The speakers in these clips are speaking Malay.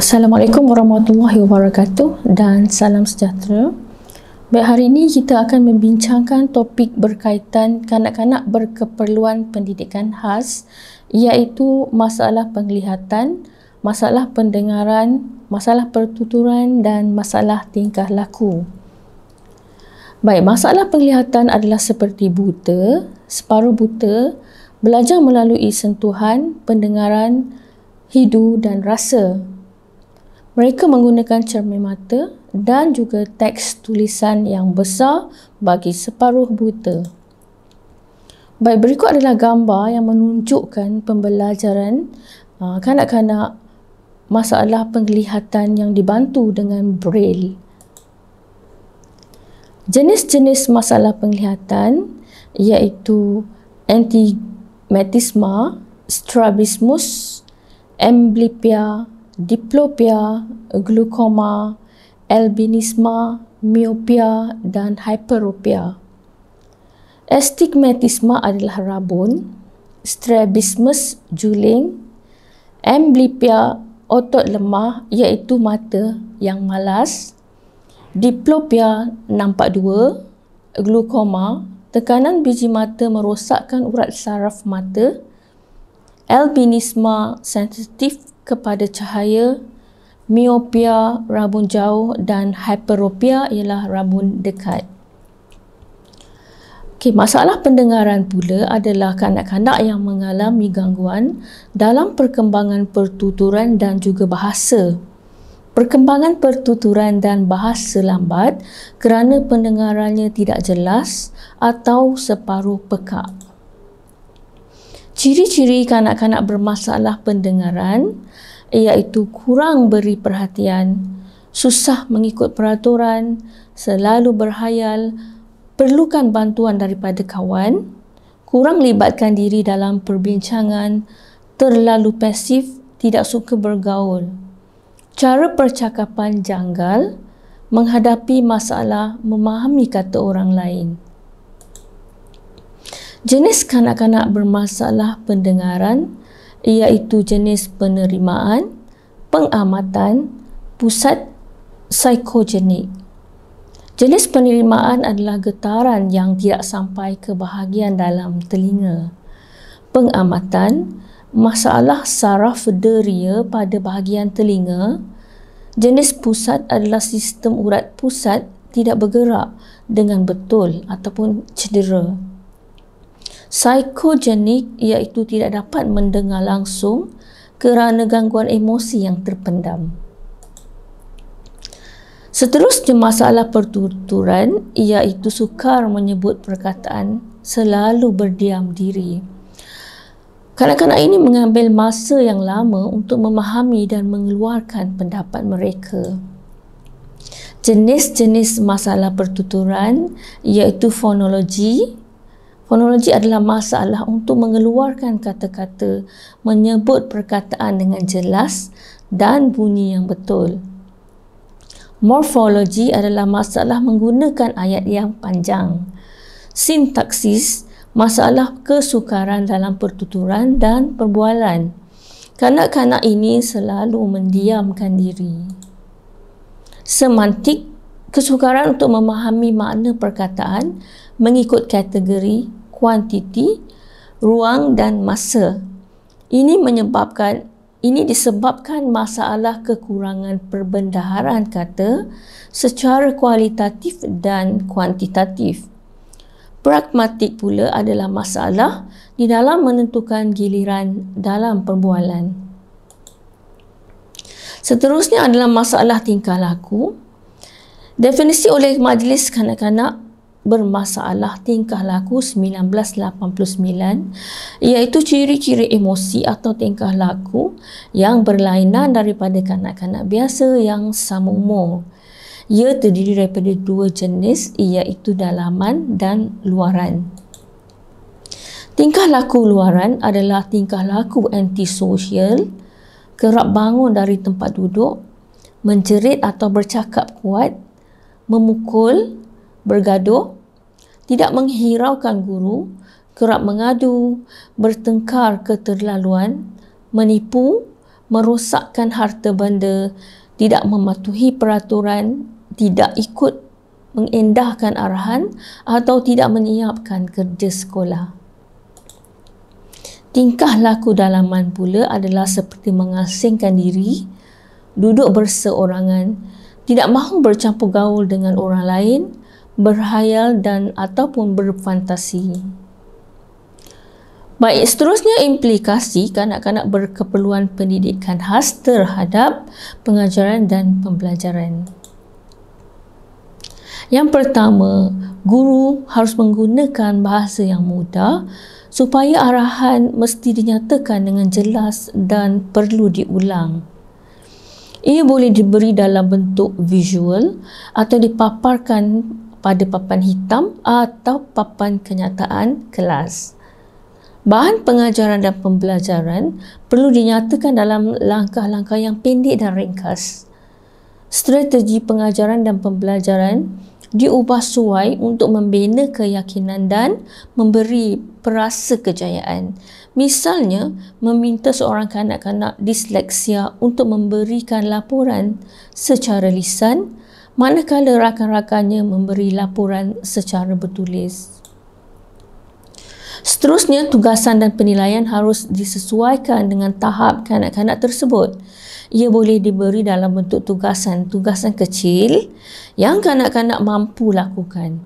Assalamualaikum warahmatullahi wabarakatuh dan salam sejahtera. Baik, hari ini kita akan membincangkan topik berkaitan kanak-kanak berkeperluan pendidikan khas iaitu masalah penglihatan, masalah pendengaran, masalah pertuturan dan masalah tingkah laku. Baik, masalah penglihatan adalah seperti buta, separuh buta, belajar melalui sentuhan, pendengaran, hidu dan rasa. Mereka menggunakan cermin mata dan juga teks tulisan yang besar bagi separuh buta. Baik, berikut adalah gambar yang menunjukkan pembelajaran uh, kanak-kanak masalah penglihatan yang dibantu dengan braille. Jenis-jenis masalah penglihatan iaitu antimatisma, strabismus, amblypia, diplopia, glaucoma, albinisma, miopia dan hyperopia. Astigmatisma adalah rabun, strabismus juling, amblypia otot lemah iaitu mata yang malas, diplopia nampak dua, glaucoma tekanan biji mata merosakkan urat saraf mata, albinisma sensitif kepada cahaya, miopia rabun jauh dan hyperopia ialah rabun dekat. Okay, masalah pendengaran pula adalah kanak-kanak yang mengalami gangguan dalam perkembangan pertuturan dan juga bahasa. Perkembangan pertuturan dan bahasa lambat kerana pendengarannya tidak jelas atau separuh pekak ciri-ciri kanak-kanak bermasalah pendengaran iaitu kurang beri perhatian, susah mengikut peraturan, selalu berhayal, perlukan bantuan daripada kawan, kurang libatkan diri dalam perbincangan, terlalu pasif, tidak suka bergaul. Cara percakapan janggal menghadapi masalah memahami kata orang lain. Jenis kanak-kanak bermasalah pendengaran iaitu jenis penerimaan, pengamatan, pusat psikogenik. Jenis penerimaan adalah getaran yang tidak sampai ke bahagian dalam telinga. Pengamatan, masalah saraf deria pada bahagian telinga. Jenis pusat adalah sistem urat pusat tidak bergerak dengan betul ataupun cedera psikogenik iaitu tidak dapat mendengar langsung kerana gangguan emosi yang terpendam. Seterusnya masalah pertuturan iaitu sukar menyebut perkataan selalu berdiam diri. Kanak-kanak ini mengambil masa yang lama untuk memahami dan mengeluarkan pendapat mereka. Jenis-jenis masalah pertuturan iaitu fonologi, Fonologi adalah masalah untuk mengeluarkan kata-kata, menyebut perkataan dengan jelas dan bunyi yang betul. Morfologi adalah masalah menggunakan ayat yang panjang. Sintaksis, masalah kesukaran dalam pertuturan dan perbualan. Kanak-kanak ini selalu mendiamkan diri. Semantik, kesukaran untuk memahami makna perkataan mengikut kategori kuantiti ruang dan masa. Ini menyebabkan ini disebabkan masalah kekurangan perbendaharaan kata secara kualitatif dan kuantitatif. Pragmatik pula adalah masalah di dalam menentukan giliran dalam perbualan. Seterusnya adalah masalah tingkah laku. Definisi oleh majlis kanak-kanak bermasalah tingkah laku 1989 iaitu ciri-ciri emosi atau tingkah laku yang berlainan daripada kanak-kanak biasa yang sama umur. Ia terdiri daripada dua jenis iaitu dalaman dan luaran. Tingkah laku luaran adalah tingkah laku antisosial, kerap bangun dari tempat duduk, menjerit atau bercakap kuat, memukul, bergaduh, tidak menghiraukan guru, kerap mengadu, bertengkar keterlaluan, menipu, merosakkan harta benda, tidak mematuhi peraturan, tidak ikut mengendahkan arahan atau tidak menyiapkan kerja sekolah. Tingkah laku dalaman pula adalah seperti mengasingkan diri, duduk berseorangan, tidak mahu bercampur gaul dengan orang lain, berhayal dan ataupun berfantasi. Baik, seterusnya implikasi kanak-kanak berkeperluan pendidikan khas terhadap pengajaran dan pembelajaran. Yang pertama, guru harus menggunakan bahasa yang mudah supaya arahan mesti dinyatakan dengan jelas dan perlu diulang. Ia boleh diberi dalam bentuk visual atau dipaparkan pada papan hitam atau papan kenyataan kelas. Bahan pengajaran dan pembelajaran perlu dinyatakan dalam langkah-langkah yang pendek dan ringkas. Strategi pengajaran dan pembelajaran diubah suai untuk membina keyakinan dan memberi perasa kejayaan. Misalnya, meminta seorang kanak-kanak disleksia untuk memberikan laporan secara lisan manakala rakan-rakannya memberi laporan secara bertulis. Seterusnya, tugasan dan penilaian harus disesuaikan dengan tahap kanak-kanak tersebut. Ia boleh diberi dalam bentuk tugasan, tugasan kecil yang kanak-kanak mampu lakukan.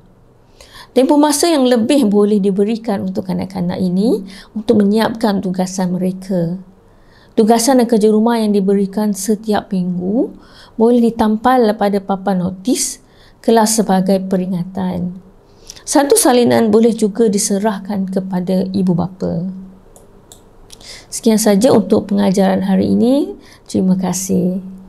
Tempoh masa yang lebih boleh diberikan untuk kanak-kanak ini untuk menyiapkan tugasan mereka tugasan dan kerja rumah yang diberikan setiap minggu boleh ditampal pada papan notis kelas sebagai peringatan. Satu salinan boleh juga diserahkan kepada ibu bapa. Sekian saja untuk pengajaran hari ini. Terima kasih.